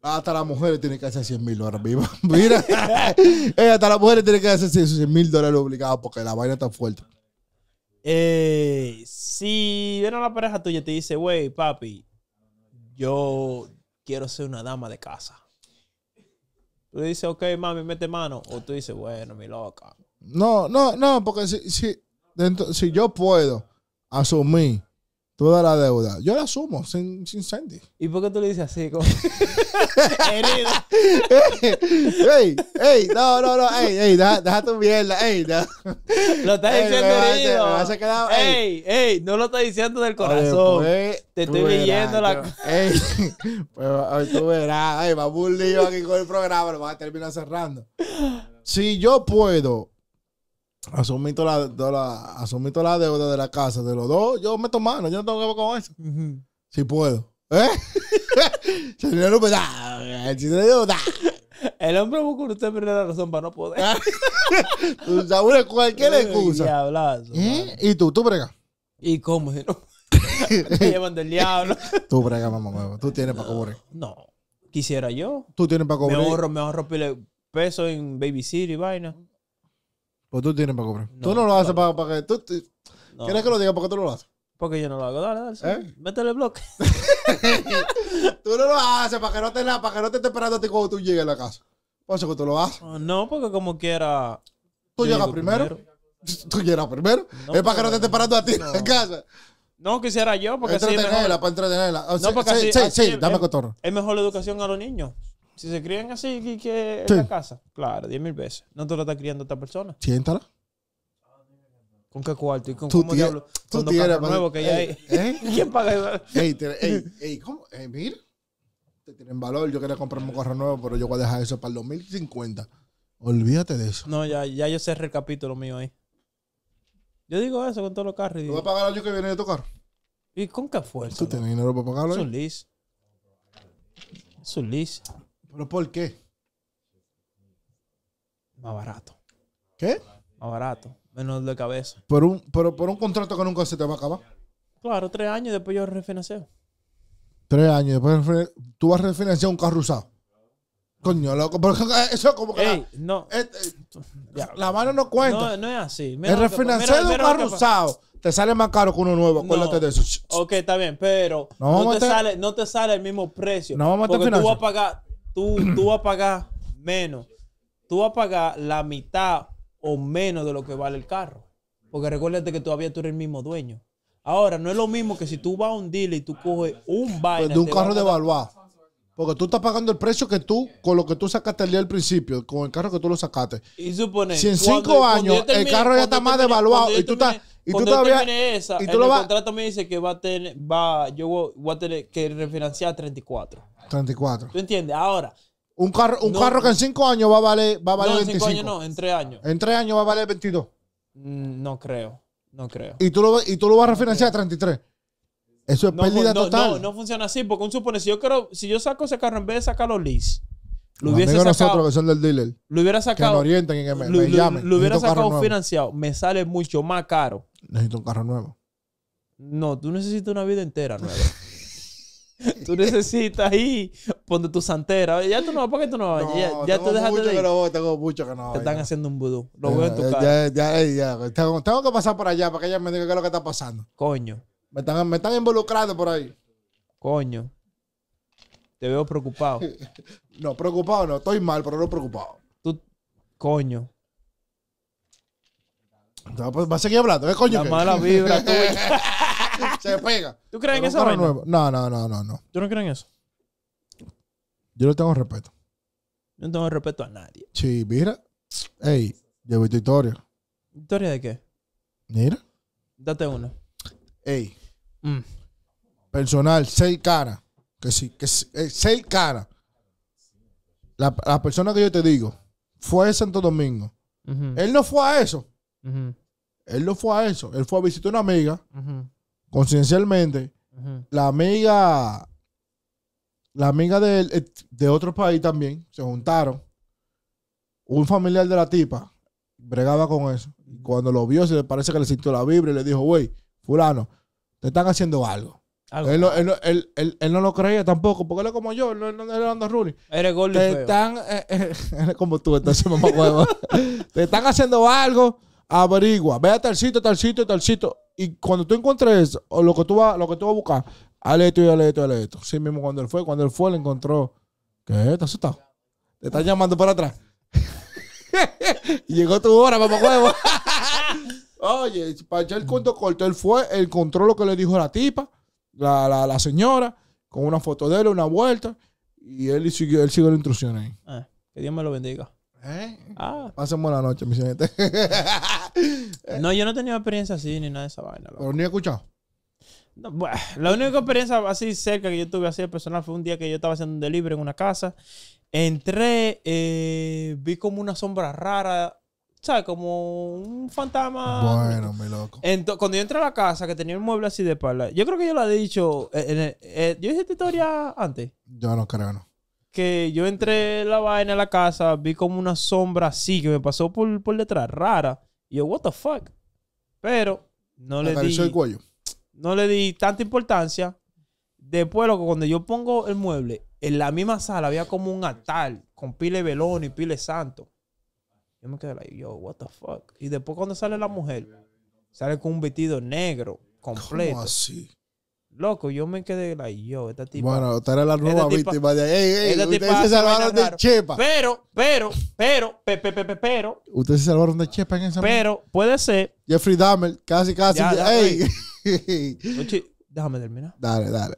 hasta las mujeres tiene que hacer 100 mil dólares Mira, hasta las mujeres tiene que hacer 100 mil dólares obligados porque la vaina está fuerte.
Eh, si viene la pareja tuya y te dice, wey, papi, yo quiero ser una dama de casa. Tú dices, ok, mami, mete mano. O tú dices, bueno, mi loca. No,
no, no, porque si, si, dentro, si yo puedo asumir Toda la deuda. Yo la asumo, sin, sin Sandy. ¿Y por qué tú le dices así? Como... Herida. ey, ey, no, no, no, ey, ey, deja, deja tu mierda, ey, no.
Lo estás diciendo herido. Me vas a quedar, ey. ey, no lo estás diciendo del pues, corazón. Te estoy leyendo la. Ey, pues tú verás, ey, va a
lío aquí con el programa, lo vas a terminar cerrando. Si yo puedo asumito la, la, la deuda de la casa de los dos, yo meto mano, yo no tengo que ver con eso. Si puedo.
¿Eh? El hombre busca usted primera la razón para no poder. tú sabes cualquier excusa. ¿Eh? ¿Y tú? ¿Tú bregas? ¿Y cómo? Si no? llevan del diablo.
tú bregas, mamá huevo. Tú tienes para cobrar.
No. Quisiera yo.
Tú tienes para cobrar. Me ahorro,
me ahorro peso en baby y vaina. Pues tú tienes para comprar. tú no lo haces para, que. Tú, ¿Quieres que lo diga? ¿Por qué tú no lo haces? Porque yo no lo hago. Dale, dale. ¿Eh? Métele el bloque. tú no lo haces para que no te, que no te esté esperando
a ti cuando tú llegues a la casa. Por eso que tú lo haces.
Ah, no, porque como quiera. Tú llegas primero. Tú llegas primero. es para que no te esté esperando a ti en casa. No, quisiera yo, porque para entretenerla. no, porque sí, sí, dame Es mejor la educación a los niños. Si se crían así que, que en la casa, claro, 10.000 mil veces. No te lo está criando esta persona. Siéntala. ¿Con qué cuarto? ¿Y con cómo diablo? ¿Tú los carros que ya hay. ¿Eh? ¿Quién paga eso? Ey, ey,
ey, ¿cómo? Ey, eh, mira. Te tienen valor. Yo quería comprarme un carro nuevo, pero yo voy a dejar eso para el 2050. Olvídate de eso.
No, ya, ya yo cerré el capítulo mío ahí. Yo digo eso con todos los carros. Y digo, voy a pagar el año que viene de tu carro? ¿Y con qué fuerza? ¿Tú tienes dinero para pagarlo? Es un lease. Es ¿Pero por qué? Más barato. ¿Qué? Más barato. Menos de cabeza. Por un, por un contrato que nunca se te va a acabar. Claro, tres años después yo refinancio.
Tres años después tú vas a refinanciar un carro usado. Coño, loco, porque
eso como que. Ey, no. Eh, eh, la mano no cuenta. No, no es así. el refinanciar de un carro usado
te sale más caro que uno nuevo. Acuérdate no. de eso.
Ok, está bien, pero no, te, sale, no te sale el mismo precio. No vamos a porque tú vas a pagar tú, vas a pagar menos. Tú vas a pagar la mitad o menos de lo que vale el carro. Porque recuérdate que todavía tú eres el mismo dueño. Ahora, no es lo mismo que si tú vas a un deal y tú coges un vaina. Pues de un carro
devaluado. Porque tú estás pagando el precio que tú, con lo que tú sacaste el día del principio, con el carro que tú lo sacaste.
Y supone. Si en cinco años el carro ya está más devaluado y tú estás. Y tú todavía. y tú el contrato me dice que va a tener. Va, yo voy, a tener que refinanciar 34. 34. ¿Tú entiendes? Ahora.
Un carro, un carro que en 5 años va a valer, va a valer no, en 5 años no, en 3 años. En 3 años va a valer 22. Mm,
no creo, no creo. ¿Y
tú lo, vas a refinanciar a 33? Eso es pérdida total. No,
no funciona así, porque un supone, si yo, quiero, si yo saco ese carro en vez de sacarlo lease,
lo hubiese sacado. nosotros que del dealer.
Lo hubiera sacado. Que lo orienten y que me, llamen. lo hubiera sacado financiado. Me sale mucho más caro. Necesito un carro nuevo. No, tú necesitas una vida entera nueva. Tú necesitas ir ponte tu santera. Ya tú no, ¿por qué tú no? vas? ya, ya tú dejaste de no, tengo mucho que no. Te están haciendo un vudú. Lo veo en tu casa Ya,
ya, ya. Tengo, que pasar por allá para que ella me diga qué es lo que está pasando. Coño. Me están, me están involucrando por ahí.
Coño. Te veo preocupado.
no, preocupado no. Estoy mal, pero no preocupado.
Tú, coño.
Pues, va a seguir hablando. ¿Qué coño? La qué? mala vibra tuya
se pega. ¿Tú crees en eso? No, no, no, no, no. yo no creo en eso?
Yo le tengo respeto.
Yo no tengo respeto a nadie.
Sí, mira. Ey, yo vi tu historia.
¿Historia de qué? Mira. Date una. Ey. Mm.
Personal, seis cara Que sí, que eh, seis caras. La, persona que yo te digo fue de Santo Domingo. Él no fue a eso. Él no fue a eso. Él fue a visitar a una amiga conciencialmente, la amiga, la amiga de, eh, de otro país también, se juntaron. Un familiar de la tipa bregaba con eso. cuando lo vio, se le parece que le sintió la vibra y le dijo, güey, fulano, te están haciendo algo. Él, no, lo creía tampoco, porque él es como yo, él, no anda runi. Eres Te están, eh, eh, como tú, entonces, mamá huevo. te están haciendo algo, averigua, ve a tal sitio, tal sitio, tal y cuando tú encuentres o lo que tú vas, lo que tú a buscar, hale esto y hale esto y hale esto. Sí mismo cuando él fue, cuando él fue, le encontró. ¿Qué? ¿Estás asustado? Te están llamando para atrás. Llegó tu hora, papá huevo. Oye, para echar el cuento corto, él fue, encontró lo que le dijo la tipa, la, señora, con una foto de él, una vuelta, y él, siguió, él siguió la intrusión ahí.
Eh, que Dios me lo bendiga. ¿Eh? Ah.
la noche, mi gente.
no, yo no tenía experiencia así ni nada de esa vaina. ni he escuchado? la única experiencia así cerca que yo tuve así de personal fue un día que yo estaba haciendo un delivery en una casa. Entré, eh, vi como una sombra rara ¿sabes? Como un fantasma. Bueno, mi loco. cuando yo entré a la casa, que tenía un mueble así de pala yo creo que yo lo he dicho. Eh, eh, ¿Yo hice esta historia antes? Yo no creo, no que yo entré la vaina en la casa, vi como una sombra así que me pasó por, por detrás, rara. Y yo, what the fuck? Pero no le di. No le di tanta importancia. Después, lo que cuando yo pongo el mueble, en la misma sala había como un altar con pile velón y pile santo. Yo me quedé like, yo, what the fuck? Y después cuando sale la mujer, sale con un vestido negro completo. ¿Cómo así? Loco, yo me quedé la yo, esta tipa. Bueno, esta era la nueva víctima de Ey, ey, ustedes se salvaron de chepa. Pero, pero, pero, pero.
Ustedes se salvaron de chepa en esa. Pero, puede ser. Jeffrey Dahmer, casi, casi.
ey. déjame
terminar. Dale, dale.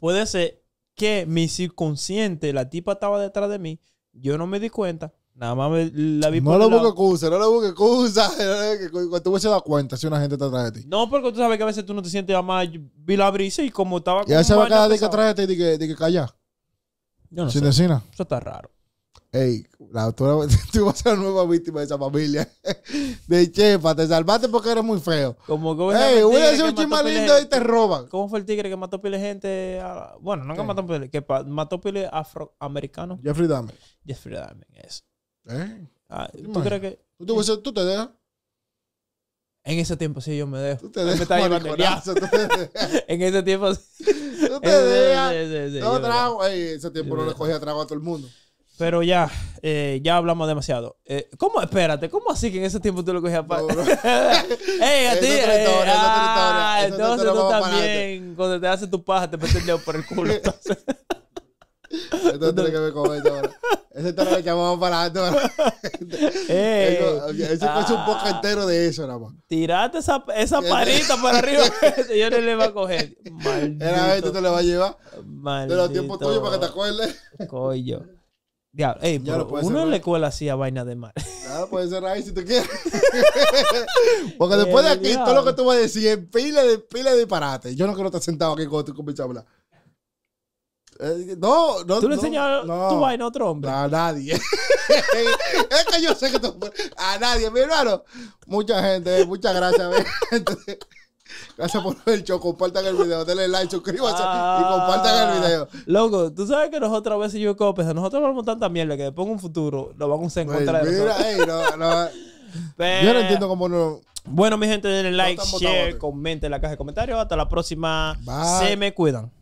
Puede ser que mi subconsciente, la tipa estaba detrás de mí, yo no me di cuenta Nada más la vi No lo le busques excusa, no le busques excusa.
Cuando tú se da cuenta si una gente está atrás de ti.
No, porque tú sabes que a veces tú no te sientes más. Vi la brisa y como estaba. Y a veces va cada de que atrás
de ti y que, de que calla. Yo no Sin Decina. Eso está raro. Ey, la, tú, vas a ser la nueva víctima de esa familia. De chefa te salvaste porque eres muy feo. Como que Ey, voy a decir un chisme lindo y te roban.
¿Cómo fue el tigre que mató pile gente? bueno, no que mató pile, que mató pile Afroamericano Jeffrey Dahmer. Jeffrey Dahmer, eso. ¿Eh? Ah, ¿Tú crees que.? ¿Tú, te dejas? En ese tiempo sí yo me dejo. Tú te dejas, en ese tiempo sí. Tú te dejas. no trago. ese tiempo no le cogía trago a todo el mundo. Pero ya, eh, ya hablamos demasiado. Eh, ¿Cómo? Espérate, ¿cómo así que en ese tiempo tú le cogías para...? ¡Ey, a ti! Eh, ah, entonces tú también, cuando te haces tu paja, te metes el dedo por el culo. Esto que me con Ese
está lo que vamos para ese
es un poco entero de eso, nada más. Tirate esa, esa parita para arriba. Yo no le voy a coger. Maldito. Era a te lo va a llevar. Maldito. De los tiempos tuyos para que te acuerdes. Coño. Diablo, ey, ya uno le en así a vaina de mal.
Claro, puedes cerrar ahí si te quieres. Porque después de eh, aquí, todo lo que
tú vas a decir es pila de pila de disparate. Yo no quiero estar sentado
aquí con tu comienzas a hablar. Eh, no, no. Tú le enseñas no, vaina a otro hombre. A nadie. es que yo sé que tú. A nadie, mi hermano. Mucha gente, muchas gracias. gente.
gracias por ver el show. Compartan el video, denle like, suscríbanse y ah. compartan el video. Loco, tú sabes que nosotros a veces yo Copes nosotros vamos tanta mierda que después en un futuro lo vamos a encontrar. Pues yo no entiendo cómo no. Bueno, mi gente, denle like, share, comenten en la caja de comentarios. Hasta la próxima. Se me cuidan.